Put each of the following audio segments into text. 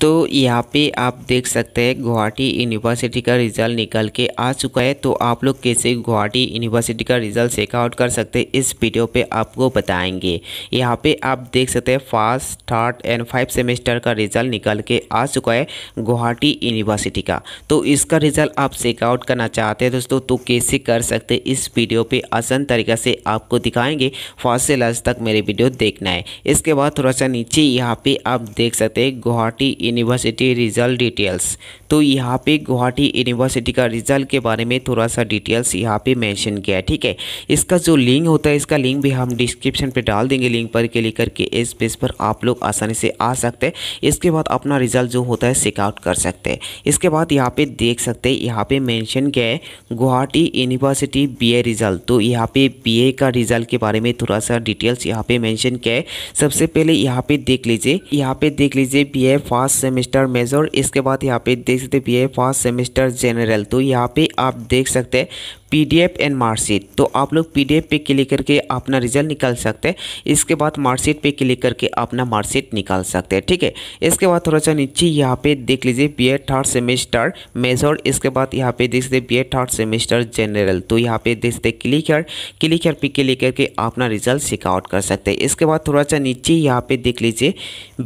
तो यहाँ पे आप देख सकते हैं गुवाहाटी यूनिवर्सिटी का रिज़ल्ट निकल के आ चुका है तो आप लोग कैसे गुवाहाटी यूनिवर्सिटी का रिज़ल्ट चेकआउट कर सकते हैं इस वीडियो पे आपको बताएंगे यहाँ पे आप देख सकते हैं first third and five semester का रिज़ल्ट निकल के आ चुका है गुवाहाटी यूनिवर्सिटी का तो इसका रिज़ल्ट आप चेकआउट करना चाहते हैं दोस्तों तो कैसे कर सकते इस वीडियो पर आसान तरीका से आपको दिखाएँगे फर्स्ट से लास्ट तक मेरे वीडियो देखना है इसके बाद थोड़ा सा नीचे यहाँ पर आप देख सकते हैं गुवाहाटी यूनिवर्सिटी रिजल्ट डिटेल्स तो यहाँ पे गुवाहाटी यूनिवर्सिटी का रिजल्ट के बारे में थोड़ा सा डिटेल्स यहाँ पे मेंशन किया है ठीक है इसका जो लिंक होता है इसका लिंक भी हम डिस्क्रिप्शन पे डाल देंगे लिंक पर क्लिक करके इस पेज पर आप लोग आसानी से आ सकते हैं इसके बाद अपना रिजल्ट जो होता है चेकआउट कर सकते हैं इसके बाद यहाँ पे देख सकते हैं यहाँ पर मैंशन किया है गुवाहाटी यूनिवर्सिटी बी रिजल्ट तो यहाँ पे बी का रिजल्ट के बारे में थोड़ा सा डिटेल्स यहाँ पर मैंशन किया है सबसे पहले यहाँ पे देख लीजिए यहाँ पे देख लीजिए ए फास्ट सेमेस्टर मेजर इसके बाद यहाँ पे देख सकते B A first semester general तो यहाँ पे आप देख सकते हैं P D F and marksheet तो आप लोग पी डी एफ पे क्लिक करके अपना रिजल्ट निकाल सकते हैं इसके बाद मार्कशीट पे क्लिक करके अपना मार्कशीट निकाल सकते हैं ठीक है इसके बाद थोड़ा सा नीचे यहाँ पे देख लीजिए B Ed third semester major इसके बाद यहाँ पे देख सकते B Ed third semester general तो यहाँ पे देख सकते क्लिक हेयर क्लिक क्लिक करके अपना रिजल्ट सिकआउट कर सकते हैं इसके बाद थोड़ा सा नीचे यहाँ पे देख लीजिए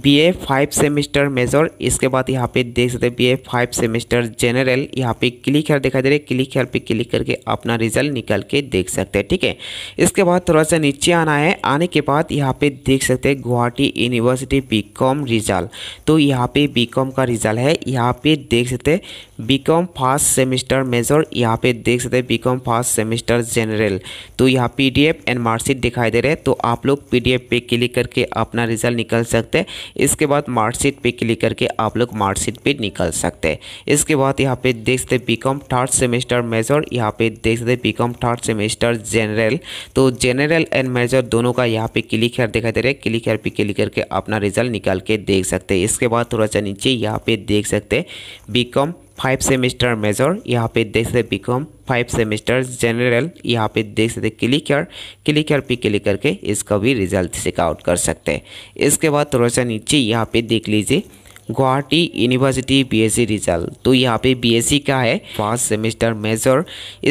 B A five semester major और इसके बाद यहाँ पे देख सकते हैं B A five semester general यहाँ पे क्लिक हेयर दिखाई दे रही है क्लिक हेयर पे क्लिक करके अपना रिजल्ट निकल के देख सकते हैं ठीक है इसके बाद थोड़ा सा नीचे आना है आने के बाद यहाँ पे देख सकते हैं गुवाहाटी यूनिवर्सिटी बी रिजल्ट तो यहाँ पे बी का रिजल्ट है यहाँ पे देख सकते B Com first semester major यहाँ पे देख सकते B Com first semester general तो यहाँ पी डी एंड मार्कशीट दिखाई दे रहे तो आप लोग पी पे क्लिक करके अपना रिजल्ट निकल सकते हैं इसके बाद मार्कशीट पे क्लिक करके आप लोग मार्कशीट पे निकल सकते हैं इसके बाद यहाँ पे देख सकते B Com third semester major यहाँ पे देख सकते B Com third semester general तो जनरल एंड मेजर दोनों का यहाँ पे क्लिक कर दिखाई दे रहा है क्लिक कर पे क्लिक करके अपना रिजल्ट निकाल के देख सकते हैं इसके बाद थोड़ा सा नीचे यहाँ पे देख सकते B Com B Com five semester major यहाँ पे देख सकते B Com five semester general यहाँ पे देख सकते क्लिक कर क्लिक कर पे क्लिक करके इसका भी रिजल्ट चेकआउट कर सकते हैं इसके बाद थोड़ा सा नीचे यहाँ पे देख लीजिए गुवाहाटी यूनिवर्सिटी बीएससी रिजल्ट तो यहाँ पे बीएससी e का है फर्स्ट सेमेस्टर मेजर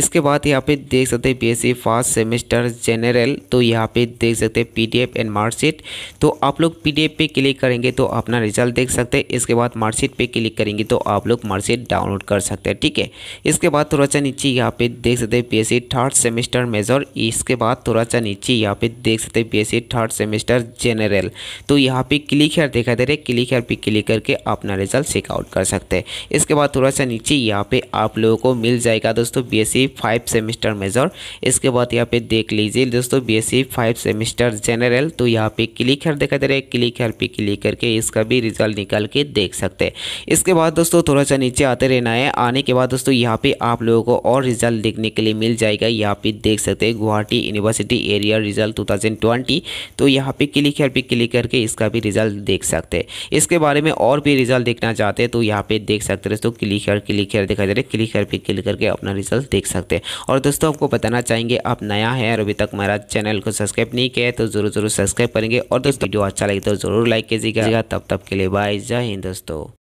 इसके बाद यहाँ पे देख सकते हैं बीएससी फर्स्ट सेमेस्टर जनरल तो यहाँ पे देख सकते हैं पीडीएफ एंड मार्कशीट तो आप लोग पीडीएफ पे क्लिक करेंगे तो अपना रिजल्ट देख सकते हैं इसके बाद मार्कशीट पे क्लिक करेंगे तो आप लोग मार्कशीट डाउनलोड कर सकते हैं ठीक है इसके बाद थोड़ा सा नीचे यहाँ पे देख सकते हैं बी थर्ड सेमेस्टर मेजर इसके बाद थोड़ा सा नीचे यहाँ पे देख सकते हैं बी थर्ड सेमेस्टर जनरल तो यहाँ पे क्लिक हेयर देखा दे रहे क्लिक हेयर पे क्लिक कर करके अपना रिजल्ट चेकआउट कर सकते हैं इसके बाद थोड़ा सा नीचे यहाँ पे आप लोगों को मिल जाएगा दोस्तों B S five semester major इसके बाद यहाँ पे देख लीजिए दोस्तों B S five semester general तो यहाँ पे क्लिक हर देखा दे रहे क्लिक हर पे क्लिक करके इसका भी रिजल्ट निकाल के देख सकते हैं इसके बाद दोस्तों थोड़ा सा नीचे आते रहना है आने के बाद दोस्तों यहाँ पे आप लोगों को और रिजल्ट देखने के लिए मिल जाएगा यहाँ पे देख सकते हैं गुवाहाटी यूनिवर्सिटी एरिया रिजल्ट 2020 तो यहाँ पे क्लिक हर पे क्लिक करके इसका भी रिजल्ट देख सकते हैं इसके बारे में और और भी रिजल्ट देखना चाहते हैं तो यहाँ पे देख सकते हैं दोस्तों क्लिक कर क्लिक कर दिखाई दे रहे क्लिक कर पे क्लिक करके अपना रिजल्ट देख सकते हैं और दोस्तों आपको बताना चाहेंगे आप नया है और अभी तक हमारा चैनल को सब्सक्राइब नहीं किया है तो ज़रूर ज़रूर सब्सक्राइब करेंगे और दोस्तों वीडियो अच्छा लगे तो ज़रूर लाइक कीजिएगा तब तक के लिए बाय जय हिंद दोस्तों